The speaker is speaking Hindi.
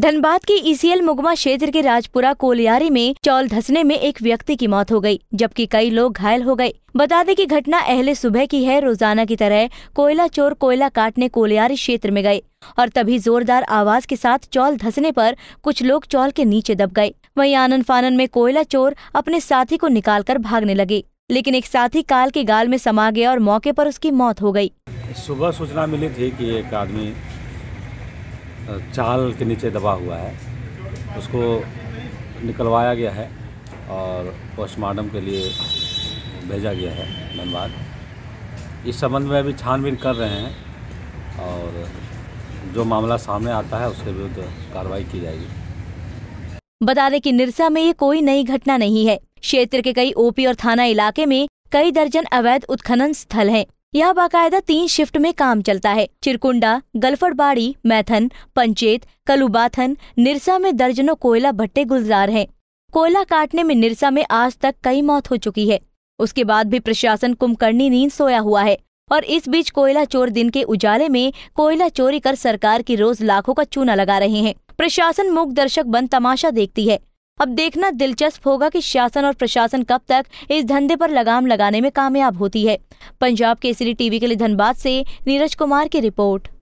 धनबाद के ईसीएल मुगमा क्षेत्र के राजपुरा कोलियारी में चौल धसने में एक व्यक्ति की मौत हो गई, जबकि कई लोग घायल हो गए बता दें कि घटना अहले सुबह की है रोजाना की तरह कोयला चोर कोयला काटने कोलियारी क्षेत्र में गए और तभी जोरदार आवाज के साथ चौल धसने पर कुछ लोग चौल के नीचे दब गए वहीं आनंद फानन में कोयला चोर अपने साथी को निकालकर भागने लगे लेकिन एक साथी काल के गाल में समा गया और मौके पर उसकी मौत हो गई सुबह सूचना मिली थी कि एक आदमी चाल के नीचे दबा हुआ है उसको निकलवाया गया है और पोस्टमार्टम के लिए भेजा गया है धनबाद इस संबंध में अभी छानबीन कर रहे हैं और जो मामला सामने आता है उसके विरुद्ध कार्रवाई की जाएगी बता दें कि निरसा में ये कोई नई घटना नहीं है क्षेत्र के कई ओपी और थाना इलाके में कई दर्जन अवैध उत्खनन स्थल हैं यहाँ बाकायदा तीन शिफ्ट में काम चलता है चिरकुंडा गलफड़बाड़ी मैथन पंचेत कलुबाथन निरसा में दर्जनों कोयला भट्टे गुलजार हैं कोयला काटने में निरसा में आज तक कई मौत हो चुकी है उसके बाद भी प्रशासन कुंभकर्णी नींद सोया हुआ है और इस बीच कोयला चोर दिन के उजाले में कोयला चोरी कर सरकार की रोज लाखों का चूना लगा रहे हैं प्रशासन मूक दर्शक बन तमाशा देखती है अब देखना दिलचस्प होगा कि शासन और प्रशासन कब तक इस धंधे पर लगाम लगाने में कामयाब होती है पंजाब केसरी टीवी के लिए धनबाद से नीरज कुमार की रिपोर्ट